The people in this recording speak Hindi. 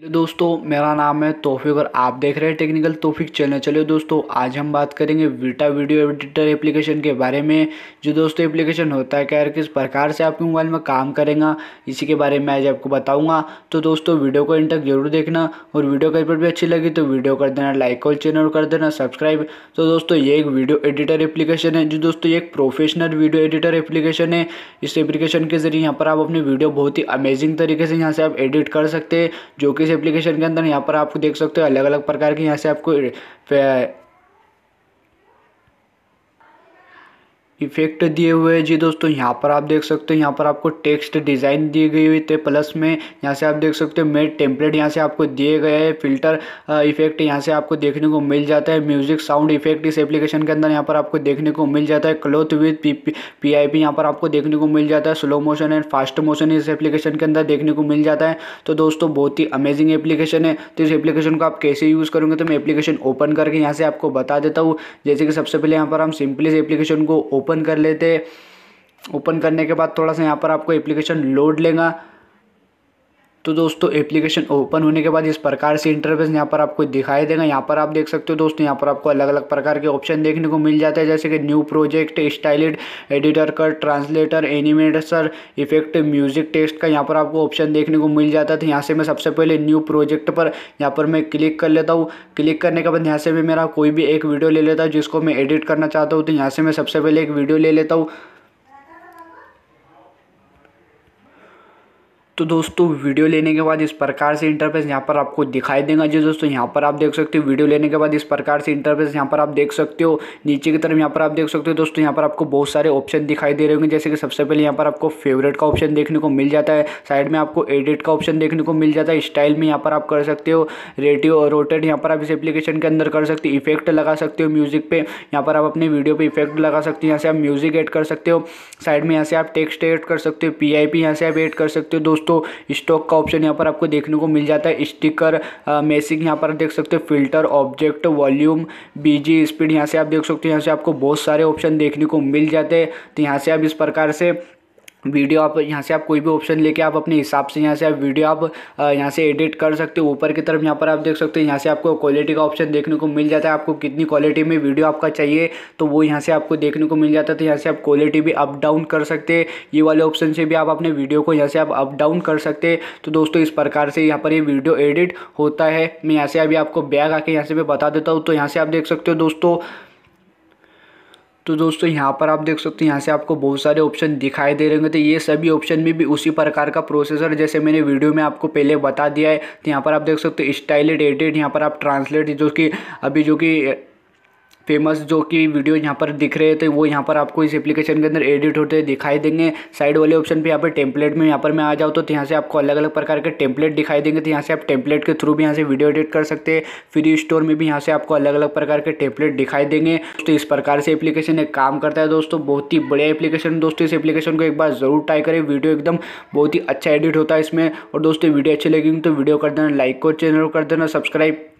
हेलो दोस्तों मेरा नाम है तोफिक और आप देख रहे हैं टेक्निकल तोफिक चैनल चलो दोस्तों आज हम बात करेंगे वीटा वीडियो एडिटर एप्लीकेशन के बारे में जो दोस्तों एप्लीकेशन होता है क्या किस प्रकार से आपके मोबाइल में काम करेगा इसी के बारे में आज आपको बताऊंगा तो दोस्तों वीडियो को इन तक जरूर देखना और वीडियो कहीं पर भी अच्छी लगी तो वीडियो कर देना लाइक और चैनल कर देना सब्सक्राइब तो दोस्तों ये एक वीडियो एडिटर एप्लीकेशन है जो दोस्तों एक प्रोफेशनल वीडियो एडिटर एप्लीकेशन है इस एप्लीकेशन के जरिए यहाँ पर आप अपनी वीडियो बहुत ही अमेजिंग तरीके से यहाँ से आप एडिट कर सकते हैं जो कि इस एप्लीकेशन के अंदर यहाँ पर आप देख सकते हो अलग अलग प्रकार के यहाँ से आपको इफेक्ट दिए हुए हैं जी दोस्तों यहाँ पर आप देख सकते हो यहाँ पर आपको टेक्स्ट डिज़ाइन दी गई हुई थे प्लस में यहाँ से आप देख सकते हो मेड टेम्पलेट यहाँ से आपको दिए गए हैं फिल्टर इफेक्ट यहाँ से आपको देखने को मिल जाता है म्यूजिक साउंड इफेक्ट इस एप्लीकेशन के अंदर यहाँ पर आपको देखने को मिल जाता है cloth with P P I P यहाँ पर आपको देखने को मिल जाता है slow motion and fast motion इस एप्लीकेशन के अंदर देखने को मिल जाता है तो दोस्तों बहुत ही अमेजिंग एप्लीकेशन है तो इस एप्लीकेशन को आप कैसे यूज़ करेंगे तो मैं एप्लीकेशन ओपन करके यहाँ से आपको बता देता हूँ जैसे कि सबसे पहले यहाँ पर हम सिंपली इस एप्लीकेशन को ओपन कर लेते ओपन करने के बाद थोड़ा सा यहाँ पर आपको एप्लीकेशन लोड लेगा तो दोस्तों एप्लीकेशन ओपन होने के बाद इस प्रकार से इंटरफेस यहाँ पर आपको दिखाई देगा यहाँ पर आप देख सकते हो दोस्तों यहाँ पर आपको अलग अलग प्रकार के ऑप्शन देखने को मिल जाते हैं जैसे कि new project styled editor cut translator animator effect music test का यहाँ पर आपको ऑप्शन देखने को मिल जाता था तो यहाँ से मैं सबसे पहले न्यू प्रोजेक्ट पर यहाँ पर मैं क्लिक कर लेता हूँ क्लिक करने के बाद यहाँ से मैं मेरा कोई भी एक वीडियो ले लेता हूँ जिसको मैं एडिट करना चाहता हूँ तो यहाँ से मैं सबसे पहले एक वीडियो ले लेता हूँ तो दोस्तों वीडियो लेने के बाद इस प्रकार से इंटरफेस यहाँ पर आपको दिखाई देगा जी दोस्तों यहाँ पर आप देख सकते हो वीडियो लेने के बाद इस प्रकार से इंटरफेस यहाँ पर आप देख सकते हो नीचे की तरफ यहाँ पर आप देख सकते हो दोस्तों यहाँ पर आपको बहुत सारे ऑप्शन दिखाई दे रहे होंगे जैसे कि सबसे पहले यहाँ पर आपको फेवरेट का ऑप्शन देखने को मिल जाता है साइड में आपको एडिट का ऑप्शन देखने को मिल जाता है स्टाइल में यहाँ पर आप कर सकते हो रेडियो रोटेट यहाँ पर आप इस एप्लीकेशन के अंदर कर सकते हो इफेक्ट लगा सकते हो म्यूजिक पे यहाँ पर आप अपने वीडियो पे इफेक्ट लगा सकते हो यहाँ से आप म्यूजिक एड कर सकते हो साइड में यहाँ से आप टेक्स्ट एड कर सकते हो पी आई पी यहाँ से आप एड कर सकते हो दोस्तों दोस्तों स्टॉक का ऑप्शन यहाँ पर आपको देखने को मिल जाता है स्टिकर मेसिंग यहाँ पर देख सकते हो filter object volume BG speed यहाँ से आप देख सकते हो यहाँ से आपको बहुत सारे ऑप्शन देखने को मिल जाते हैं तो यहाँ से आप इस प्रकार से वीडियो आप यहाँ से आप कोई भी ऑप्शन लेके आप अपने हिसाब से यहाँ से आप वीडियो आप यहाँ से एडिट कर सकते हो ऊपर की तरफ यहाँ पर आप देख सकते हो यहाँ से आपको क्वालिटी का ऑप्शन देखने को मिल जाता है आपको कितनी क्वालिटी में वीडियो आपका चाहिए तो वो यहाँ से आपको देखने को मिल जाता है तो यहाँ से आप क्वालिटी भी अप डाउन कर सकते ये वाले ऑप्शन से भी आप अपने वीडियो को यहाँ से आप अप डाउन कर सकते तो दोस्तों इस प्रकार से यहाँ पर ये वीडियो एडिट होता है मैं यहाँ से अभी आपको बैग आके यहाँ से मैं बता देता हूँ तो यहाँ से आप देख सकते हो दोस्तों तो दोस्तों यहाँ पर आप देख सकते हैं यहाँ से आपको बहुत सारे ऑप्शन दिखाई दे रहे होंगे तो ये सभी ऑप्शन में भी उसी प्रकार का प्रोसेसर जैसे मैंने वीडियो में आपको पहले बता दिया है तो यहाँ पर आप देख सकते हो स्टाइलेड एडिट यहाँ पर आप ट्रांसलेट जो कि अभी जो कि फेमस जो कि वीडियो यहाँ पर दिख रहे थे वो यहाँ पर आपको इस एप्लीकेशन के अंदर एडिट होते दिखाई देंगे साइड वाले ऑप्शन पे यहाँ पर टेम्पलेट में यहाँ पर मैं आ जाऊँ तो, तो यहाँ से आपको अलग अलग प्रकार के टेम्पलेट दिखाई देंगे तो यहाँ से आप टेम्पलेट के थ्रू भी यहाँ से वीडियो एडिट कर सकते हैं फ्री स्टोर में भी यहाँ से आपको अलग अलग प्रकार के टेम्पलेट दिखाई देंगे तो इस प्रकार से एप्लीकेशन एक काम करता है दोस्तों बहुत ही बढ़िया एप्लीकेशन दोस्तों इस एप्लीकेशन को एक बार ज़रूर ट्राई करें वीडियो एकदम बहुत ही अच्छा एडिट होता है इसमें और दोस्तों वीडियो अच्छी लगेगी तो वीडियो कर देना लाइक और चैनल कर देना सब्सक्राइब